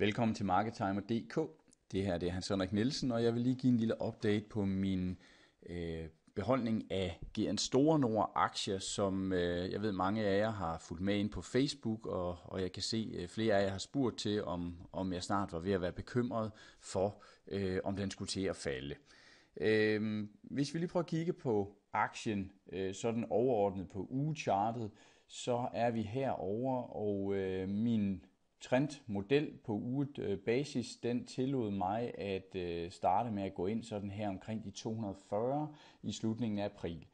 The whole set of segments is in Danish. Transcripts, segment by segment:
Velkommen til MarketTimer.dk. Det her det er Hans Henrik Nielsen, og jeg vil lige give en lille update på min øh, beholdning af GN Store Nord aktier, som øh, jeg ved mange af jer har fulgt med ind på Facebook, og, og jeg kan se øh, flere af jer har spurgt til, om, om jeg snart var ved at være bekymret for, øh, om den skulle til at falde. Øh, hvis vi lige prøver at kigge på aktien øh, sådan overordnet på ugechartet, så er vi herover og øh, min trendmodel på basis, den tillod mig at øh, starte med at gå ind sådan her omkring de 240 i slutningen af april.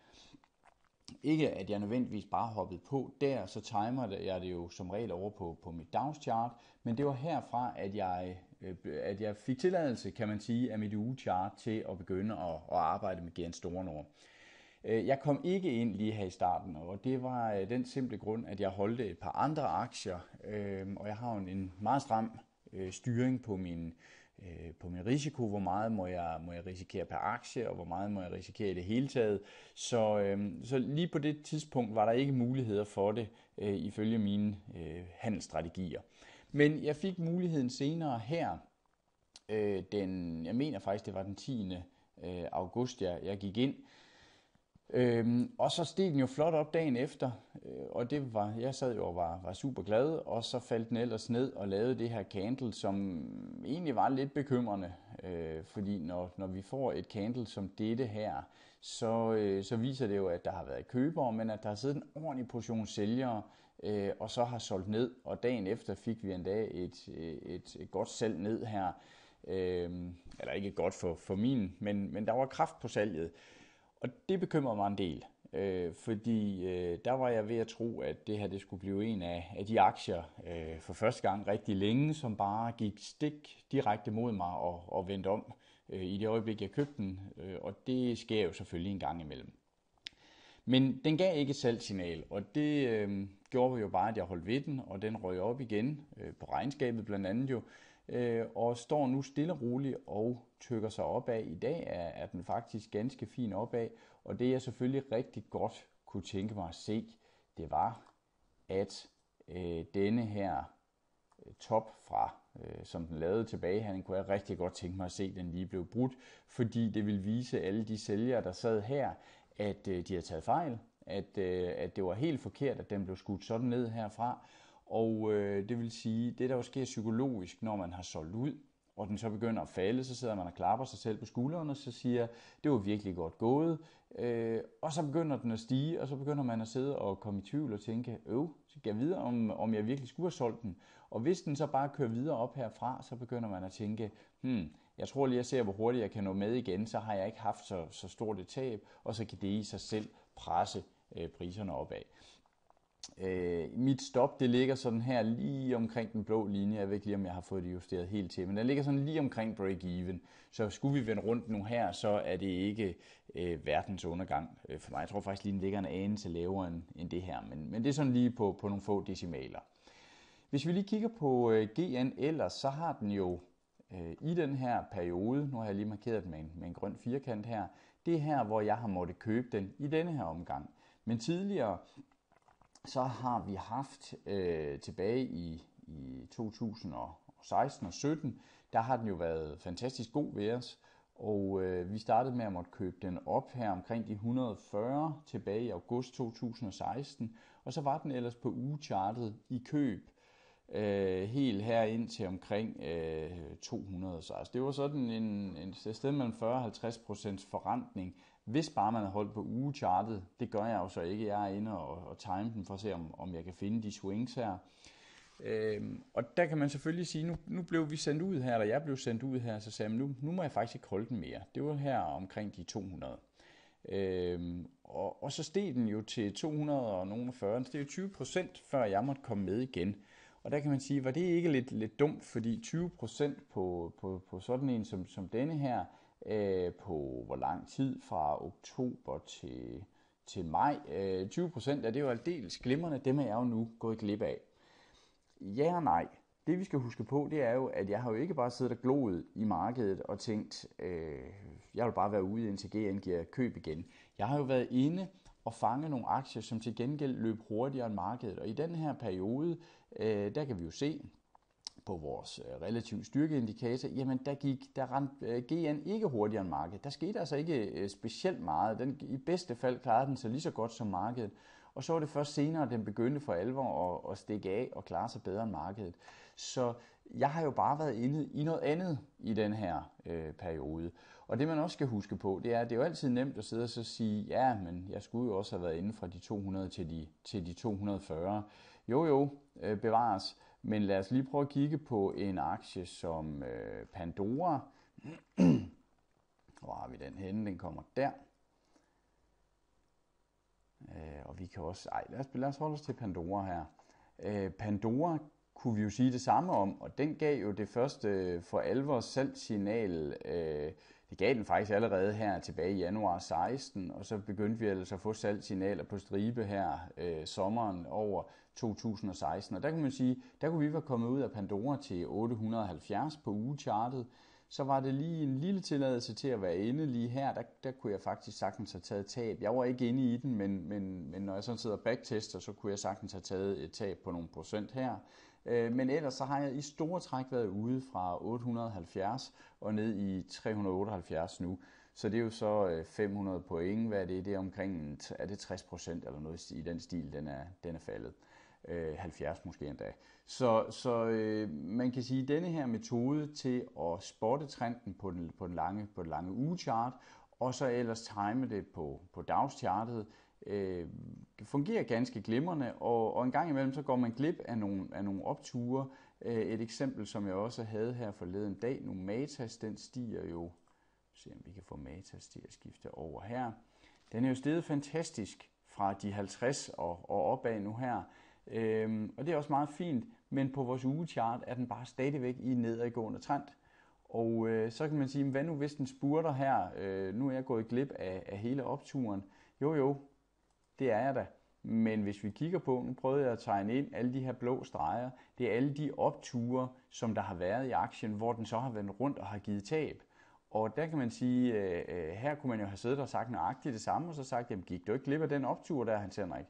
Ikke at jeg nødvendigvis bare hoppede på der, så timer jeg det jo som regel over på, på mit dagschart, men det var herfra, at jeg, øh, at jeg fik tilladelse, kan man sige, af mit ugechart til at begynde at, at arbejde med Gen Store Nord. Øh, jeg kom ikke ind lige her i starten, og det var øh, den simple grund, at jeg holdt et par andre aktier, øh, og jeg har jo en meget stram styring på min, på min risiko, hvor meget må jeg, må jeg risikere per aktie, og hvor meget må jeg risikere i det hele taget. Så, så lige på det tidspunkt var der ikke muligheder for det, ifølge mine handelsstrategier. Men jeg fik muligheden senere her, den, jeg mener faktisk det var den 10. august, jeg, jeg gik ind, Øhm, og så steg den jo flot op dagen efter, øh, og det var, jeg sad jo og var, var super glad, og så faldt den ellers ned og lavede det her candle, som egentlig var lidt bekymrende, øh, fordi når, når vi får et candle som dette her, så, øh, så viser det jo, at der har været købere, men at der har siddet en ordentlig portion sælgere, øh, og så har solgt ned, og dagen efter fik vi endda et, øh, et, et godt salg ned her, øh, eller ikke godt for, for min, men, men der var kraft på salget, og det bekymrer mig en del, øh, fordi øh, der var jeg ved at tro, at det her det skulle blive en af, af de aktier øh, for første gang rigtig længe, som bare gik stik direkte mod mig og, og vendte om øh, i det øjeblik, jeg købte den. Øh, og det sker jo selvfølgelig en gang imellem. Men den gav ikke salgssignal, og det øh, gjorde jo bare, at jeg holdt ved den, og den røg op igen øh, på regnskabet blandt andet jo, øh, og står nu stille og roligt og tykker sig opad. I dag er, er den faktisk ganske fin opad, og det jeg selvfølgelig rigtig godt kunne tænke mig at se, det var, at øh, denne her øh, top fra, øh, som den lavede tilbage, han kunne jeg rigtig godt tænke mig at se, den lige blev brudt, fordi det vil vise alle de sælgere, der sad her, at øh, de har taget fejl, at, øh, at det var helt forkert, at den blev skudt sådan ned herfra. Og øh, det vil sige, det der jo sker psykologisk, når man har solgt ud, og den så begynder at falde, så sidder man og klapper sig selv på skulderen, og så siger, det var virkelig godt gået. Øh, og så begynder den at stige, og så begynder man at sidde og komme i tvivl og tænke, øv, så skal jeg vide, om, om jeg virkelig skulle have solgt den. Og hvis den så bare kører videre op herfra, så begynder man at tænke, hmm, jeg tror lige, jeg ser, hvor hurtigt jeg kan nå med igen, så har jeg ikke haft så, så stort et tab, og så kan det i sig selv presse øh, priserne opad. Øh, mit stop, det ligger sådan her lige omkring den blå linje. Jeg ved ikke lige, om jeg har fået det justeret helt til, men den ligger sådan lige omkring break-even. Så skulle vi vende rundt nu her, så er det ikke øh, verdens undergang øh, for mig. Jeg tror faktisk lige, den ligger en anelse lavere end, end det her, men, men det er sådan lige på, på nogle få decimaler. Hvis vi lige kigger på øh, GN ellers, så har den jo Øh, I den her periode, nu har jeg lige markeret den med en, med en grøn firkant her, det er her, hvor jeg har måttet købe den i denne her omgang. Men tidligere, så har vi haft øh, tilbage i, i 2016 og 17, der har den jo været fantastisk god ved os, og øh, vi startede med at måtte købe den op her omkring de 140 tilbage i august 2016, og så var den ellers på ugechartet i køb øh, helt her ind til omkring øh, 200. Så altså, det var sådan en, en sted mellem 40-50 procents forrentning, hvis bare man havde holdt på ugechartet. Det gør jeg jo så ikke. Jeg er inde og, og time den for at se, om, om jeg kan finde de swings her. Øhm, og der kan man selvfølgelig sige, nu, nu blev vi sendt ud her, eller jeg blev sendt ud her, så sagde jeg, nu, nu må jeg faktisk ikke holde den mere. Det var her omkring de 200. Øhm, og, og så steg den jo til 240, er jo 20 procent, før jeg måtte komme med igen. Og der kan man sige, var det ikke lidt, lidt dumt, fordi 20% på, på, på sådan en som, som denne her, øh, på hvor lang tid fra oktober til, til maj, øh, 20% er det jo aldeles glimrende, dem er jeg jo nu gået glip af. Ja og nej. Det vi skal huske på, det er jo, at jeg har jo ikke bare siddet og gloet i markedet og tænkt, øh, jeg vil bare være ude indtil GN giver køb igen. Jeg har jo været inde at fange nogle aktier, som til gengæld løb hurtigere end markedet. Og i den her periode, øh, der kan vi jo se, på vores øh, relativ styrkeindikator, jamen der gik, der rent øh, GN ikke hurtigere end markedet. Der skete altså ikke øh, specielt meget. Den, I bedste fald klarede den sig lige så godt som markedet. Og så var det først senere, at den begyndte for alvor at, at stikke af og klare sig bedre end markedet. Så jeg har jo bare været inde i noget andet i den her øh, periode. Og det man også skal huske på, det er, at det er jo altid nemt at sidde og så sige, ja, men jeg skulle jo også have været inde fra de 200 til de, til de 240. Jo jo, øh, bevares. Men lad os lige prøve at kigge på en aktie som øh, Pandora. Hvor har vi den henne? Den kommer der. Øh, og vi kan også, ej, lad os, lad os holde os til Pandora her. Øh, Pandora kunne vi jo sige det samme om, og den gav jo det første øh, for alvor salgssignal. Øh, det gav den faktisk allerede her tilbage i januar 16, og så begyndte vi altså at få salgssignaler på stribe her øh, sommeren over 2016. Og der kunne man sige, der kunne vi være kommet ud af Pandora til 870 på ugechartet så var det lige en lille tilladelse til at være inde lige her, der, der kunne jeg faktisk sagtens have taget tab. Jeg var ikke inde i den, men, men, men når jeg sådan sidder og backtester, så kunne jeg sagtens have taget et tab på nogle procent her. Øh, men ellers så har jeg i store træk været ude fra 870 og ned i 378 nu. Så det er jo så 500 øh, point, hvad er det? Det er omkring, er det 60 procent eller noget i den stil, den er, den er faldet øh, 70 måske endda. Så, så øh, man kan sige, at denne her metode til at spotte trenden på den, på den lange, på den lange ugechart, og så ellers time det på, på dagschartet, øh, fungerer ganske glimrende, og, og en gang imellem så går man glip af nogle, af nogle opture. Øh, et eksempel, som jeg også havde her forleden dag, nu Matas, den stiger jo, se om vi kan få Matas til at skifte over her. Den er jo steget fantastisk fra de 50 og, og opad nu her. Øhm, og det er også meget fint, men på vores ugechart er den bare stadigvæk i nedadgående trend. Og øh, så kan man sige, hvad nu hvis den spurter her? Øh, nu er jeg gået glip af, af hele opturen. Jo jo, det er jeg da. Men hvis vi kigger på, nu prøvede jeg at tegne ind alle de her blå streger, det er alle de opture, som der har været i aktien, hvor den så har vendt rundt og har givet tab. Og der kan man sige, øh, øh her kunne man jo have siddet og sagt nøjagtigt det samme, og så sagt, jamen gik du ikke glip af den optur der, Hans Henrik?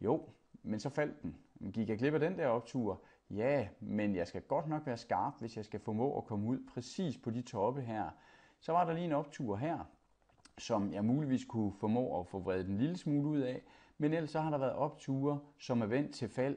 Jo, men så faldt den. Gik jeg glip af den der optur? Ja, men jeg skal godt nok være skarp, hvis jeg skal formå at komme ud præcis på de toppe her. Så var der lige en optur her, som jeg muligvis kunne formå at få vredet en lille smule ud af, men ellers så har der været opture, som er vendt til fald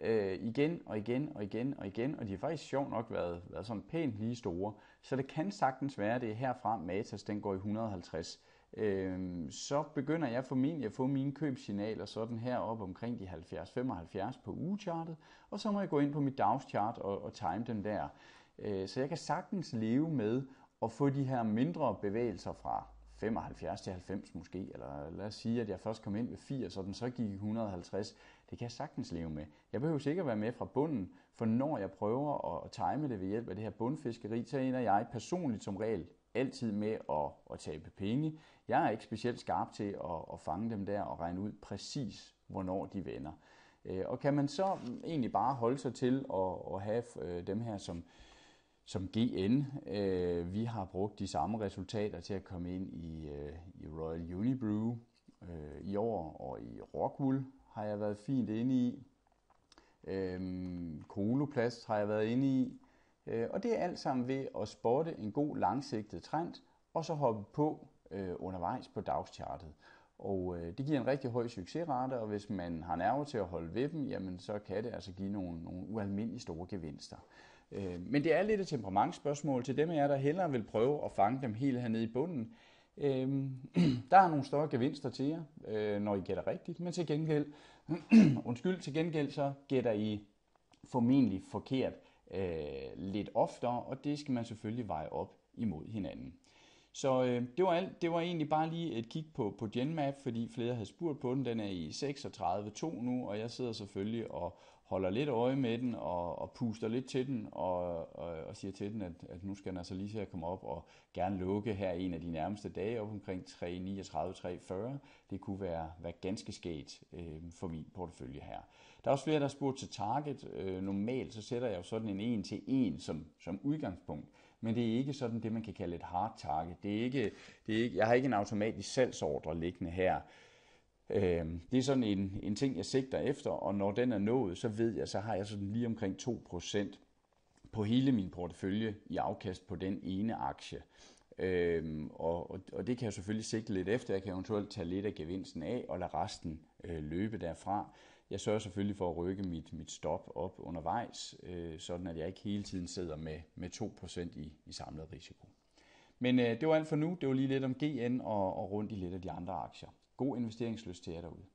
øh, igen og igen og igen og igen, og de har faktisk sjovt nok været, været sådan pænt lige store. Så det kan sagtens være, at det er herfra Matas den går i 150 øh, så begynder jeg formentlig at få mine købsignaler sådan her op omkring de 70-75 på ugechartet, og så må jeg gå ind på mit dagschart og, og time dem der. Øh, så jeg kan sagtens leve med at få de her mindre bevægelser fra 75 til 90 måske, eller lad os sige, at jeg først kom ind ved 80, og den så gik 150. Det kan jeg sagtens leve med. Jeg behøver sikkert være med fra bunden, for når jeg prøver at time det ved hjælp af det her bundfiskeri, så ender jeg personligt som regel altid med at, at tabe penge. Jeg er ikke specielt skarp til at, at fange dem der og regne ud præcis, hvornår de vender. Øh, og kan man så egentlig bare holde sig til at, at have øh, dem her som, som GN. Øh, vi har brugt de samme resultater til at komme ind i, i Royal Unibrew i år, og i Rockwool har jeg været fint inde i. Koloplast har jeg været inde i. Øh, og det er alt sammen ved at spotte en god langsigtet trend, og så hoppe på øh, undervejs på dagschartet. Og øh, det giver en rigtig høj succesrate, og hvis man har nerver til at holde ved dem, jamen så kan det altså give nogle, nogle ualmindeligt store gevinster. men det er lidt et temperamentsspørgsmål til dem af jer, der hellere vil prøve at fange dem helt hernede i bunden. der er nogle større gevinster til jer, når I gætter rigtigt, men til gengæld, undskyld, til gengæld så gætter I formentlig forkert øh, lidt oftere, og det skal man selvfølgelig veje op imod hinanden. Så øh, det, var alt. det var egentlig bare lige et kig på, på GenMap, fordi flere havde spurgt på den. Den er i 36.2 nu, og jeg sidder selvfølgelig og holder lidt øje med den og, og puster lidt til den og, og, og siger til den, at, at nu skal den altså lige til at komme op og gerne lukke her en af de nærmeste dage op omkring 3.39.3.40. Det kunne være, være ganske skægt øh, for min portefølje her. Der er også flere, der spurgt til target. Øh, normalt så sætter jeg jo sådan en 1 til 1 som, som udgangspunkt, men det er ikke sådan det, man kan kalde et hard target. Det er ikke, det er ikke, jeg har ikke en automatisk salgsordre liggende her. Øh, det er sådan en, en ting, jeg sigter efter, og når den er nået, så ved jeg, så har jeg sådan lige omkring 2% på hele min portefølje i afkast på den ene aktie. Øhm, og, og, og det kan jeg selvfølgelig sigte lidt efter. Jeg kan eventuelt tage lidt af gevinsten af og lade resten øh, løbe derfra. Jeg sørger selvfølgelig for at rykke mit, mit stop op undervejs, øh, sådan at jeg ikke hele tiden sidder med, med 2% i, i samlet risiko. Men øh, det var alt for nu. Det var lige lidt om GN og, og rundt i lidt af de andre aktier. God investeringslyst til jer derude.